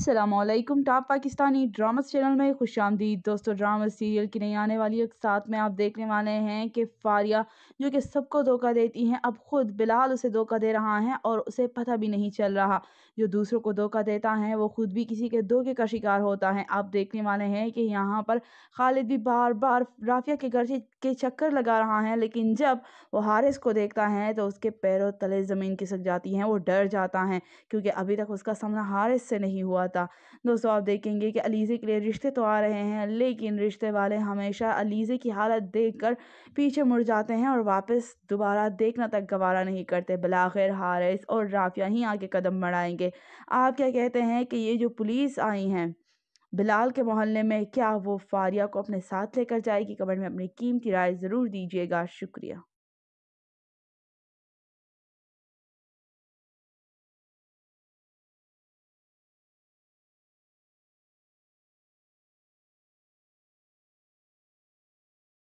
Aslam top Pakistani drama channel में खुश आमदीद दोस्तों ड्रामा सीरियल की नहीं आने वाली एक साथ में आप देखने वाले हैं कि फारिया जो कि सबको धोखा देती हैं अब खुद बिलाल उसे धोखा दे रहा है और उसे पता भी नहीं चल रहा जो दूसरों को धोखा देता है वो खुद भी किसी के धोखे का शिकार होता है आप देखने वाले हैं कि यहाँ पर खालिद भी बार बार राफिया के घर के चक्कर लगा रहा है लेकिन जब वो हारिस को देखता है तो उसके पैरों तले ज़मीन खिसक जाती हैं वो डर जाता है क्योंकि अभी तक उसका सामना हारिस से नहीं हुआ हुआ था दोस्तों आप देखेंगे कि अलीज़े के लिए रिश्ते तो आ रहे हैं लेकिन रिश्ते वाले हमेशा अलीज़े की हालत देख कर पीछे मुड़ जाते हैं और वापस दोबारा देखना तक गवारा नहीं करते बलाखिर हारिस और राफिया ही आगे कदम बढ़ाएंगे आप क्या कहते हैं कि ये जो पुलिस आई हैं बिलाल के मोहल्ले में क्या वो फारिया को अपने साथ लेकर जाएगी कमेंट में अपनी कीमती राय ज़रूर दीजिएगा शुक्रिया